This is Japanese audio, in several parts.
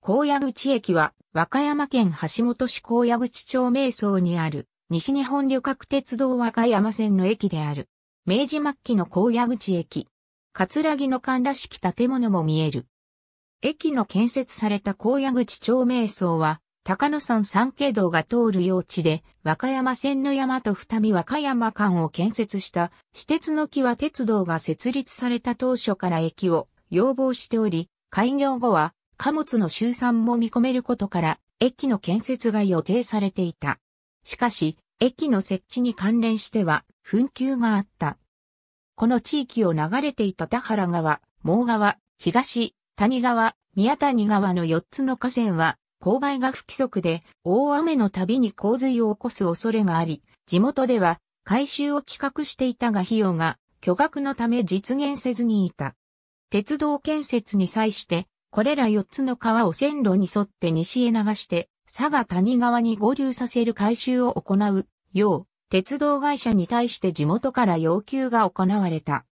高野口駅は和歌山県橋本市高野口町名層にある西日本旅客鉄道和歌山線の駅である。明治末期の高野口駅。葛城の間らしき建物も見える。駅の建設された高野口町名層は高野山三景道が通る用地で和歌山線の山と二見和歌山間を建設した私鉄の木は鉄道が設立された当初から駅を要望しており、開業後は貨物の集散も見込めることから、駅の建設が予定されていた。しかし、駅の設置に関連しては、紛糾があった。この地域を流れていた田原川、毛川、東、谷川、宮谷川の4つの河川は、勾配が不規則で、大雨の度に洪水を起こす恐れがあり、地元では、改修を企画していたが費用が、巨額のため実現せずにいた。鉄道建設に際して、これら4つの川を線路に沿って西へ流して、佐賀谷川に合流させる改修を行う、よう、鉄道会社に対して地元から要求が行われた。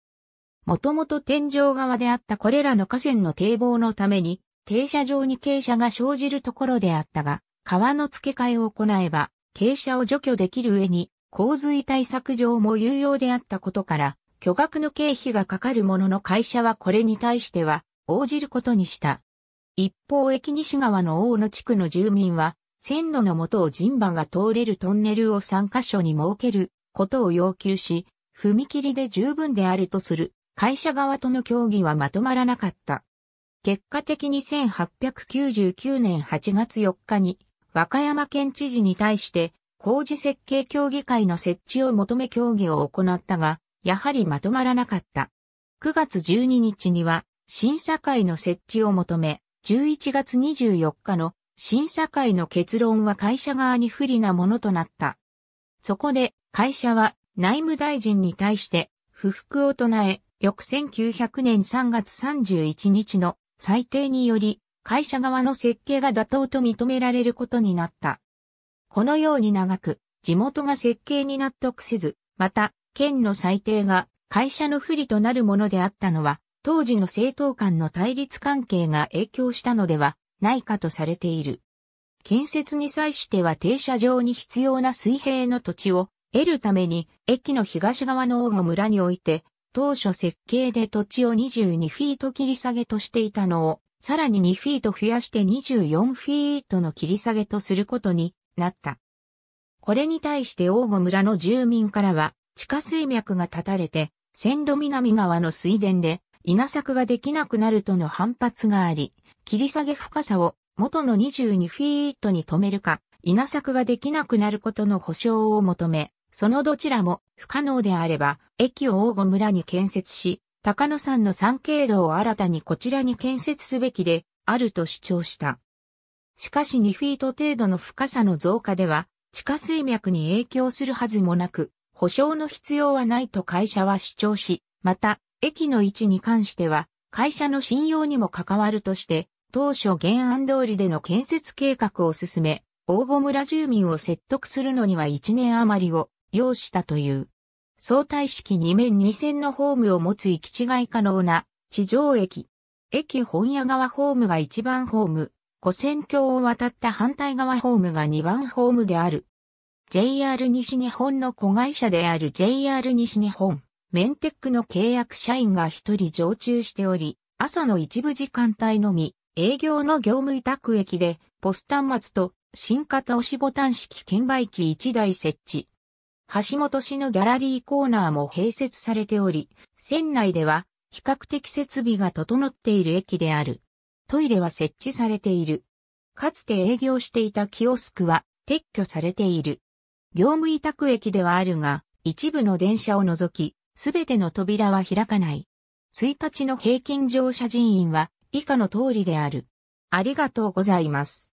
もともと天井側であったこれらの河川の堤防のために、停車場に傾斜が生じるところであったが、川の付け替えを行えば、傾斜を除去できる上に、洪水対策上も有用であったことから、巨額の経費がかかるものの会社はこれに対しては、応じることにした。一方駅西側の大野地区の住民は、線路の元を人馬が通れるトンネルを3カ所に設けることを要求し、踏切で十分であるとする会社側との協議はまとまらなかった。結果的に1899年8月4日に、和歌山県知事に対して工事設計協議会の設置を求め協議を行ったが、やはりまとまらなかった。9月12日には審査会の設置を求め、11月24日の審査会の結論は会社側に不利なものとなった。そこで会社は内務大臣に対して不服を唱え、翌1900年3月31日の裁定により会社側の設計が妥当と認められることになった。このように長く地元が設計に納得せず、また県の裁定が会社の不利となるものであったのは当時の政党間の対立関係が影響したのではないかとされている。建設に際しては停車場に必要な水平の土地を得るために駅の東側の大後村において当初設計で土地を22フィート切り下げとしていたのをさらに2フィート増やして24フィートの切り下げとすることになった。これに対して大後村の住民からは地下水脈が断たれて線路南側の水田で稲作ができなくなるとの反発があり、切り下げ深さを元の22フィートに止めるか、稲作ができなくなることの保証を求め、そのどちらも不可能であれば、駅を大後村に建設し、高野山の山経路を新たにこちらに建設すべきで、あると主張した。しかし2フィート程度の深さの増加では、地下水脈に影響するはずもなく、保証の必要はないと会社は主張し、また、駅の位置に関しては、会社の信用にも関わるとして、当初原案通りでの建設計画を進め、大御村住民を説得するのには1年余りを要したという。相対式2面2線のホームを持つ行き違い可能な地上駅。駅本屋側ホームが1番ホーム、古線橋を渡った反対側ホームが2番ホームである。JR 西日本の子会社である JR 西日本。メンテックの契約社員が1人常駐しており、朝の一部時間帯のみ、営業の業務委託駅で、ポス端末と新型押しボタン式券売機1台設置。橋本市のギャラリーコーナーも併設されており、船内では比較的設備が整っている駅である。トイレは設置されている。かつて営業していたキオスクは撤去されている。業務委託駅ではあるが、一部の電車を除き、すべての扉は開かない。1日の平均乗車人員は以下の通りである。ありがとうございます。